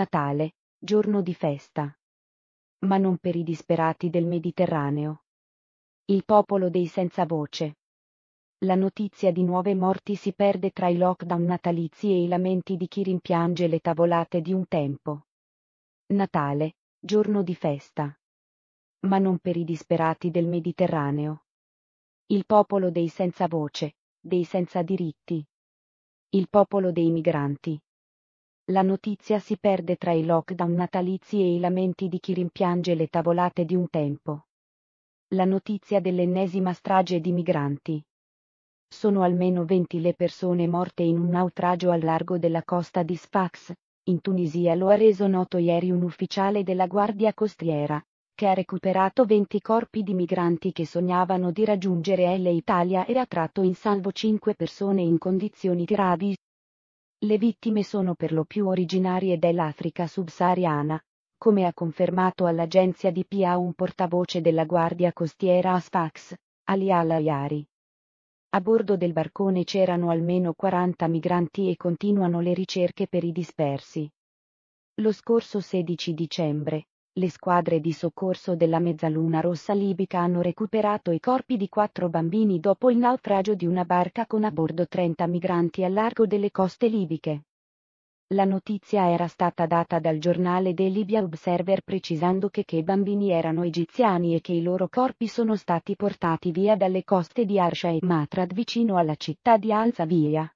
Natale, giorno di festa. Ma non per i disperati del Mediterraneo. Il popolo dei senza voce. La notizia di nuove morti si perde tra i lockdown natalizi e i lamenti di chi rimpiange le tavolate di un tempo. Natale, giorno di festa. Ma non per i disperati del Mediterraneo. Il popolo dei senza voce, dei senza diritti. Il popolo dei migranti, la notizia si perde tra i lockdown natalizi e i lamenti di chi rimpiange le tavolate di un tempo. La notizia dell'ennesima strage di migranti. Sono almeno 20 le persone morte in un naufragio al largo della costa di Sfax, in Tunisia lo ha reso noto ieri un ufficiale della Guardia Costiera, che ha recuperato 20 corpi di migranti che sognavano di raggiungere L Italia e ha tratto in salvo 5 persone in condizioni gravi. Le vittime sono per lo più originarie dell'Africa subsahariana, come ha confermato all'agenzia di DPA un portavoce della Guardia Costiera Asfax, Ali Al-Ayari. A bordo del barcone c'erano almeno 40 migranti e continuano le ricerche per i dispersi. Lo scorso 16 dicembre, le squadre di soccorso della Mezzaluna Rossa libica hanno recuperato i corpi di quattro bambini dopo il naufragio di una barca con a bordo 30 migranti al largo delle coste libiche. La notizia era stata data dal giornale The Libya Observer precisando che che i bambini erano egiziani e che i loro corpi sono stati portati via dalle coste di Arsha e Matrad vicino alla città di al Alzavia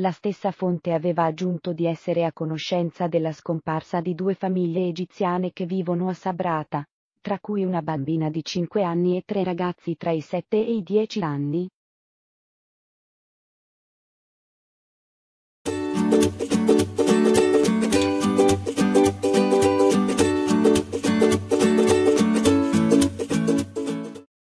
la stessa fonte aveva aggiunto di essere a conoscenza della scomparsa di due famiglie egiziane che vivono a Sabrata, tra cui una bambina di 5 anni e tre ragazzi tra i 7 e i 10 anni,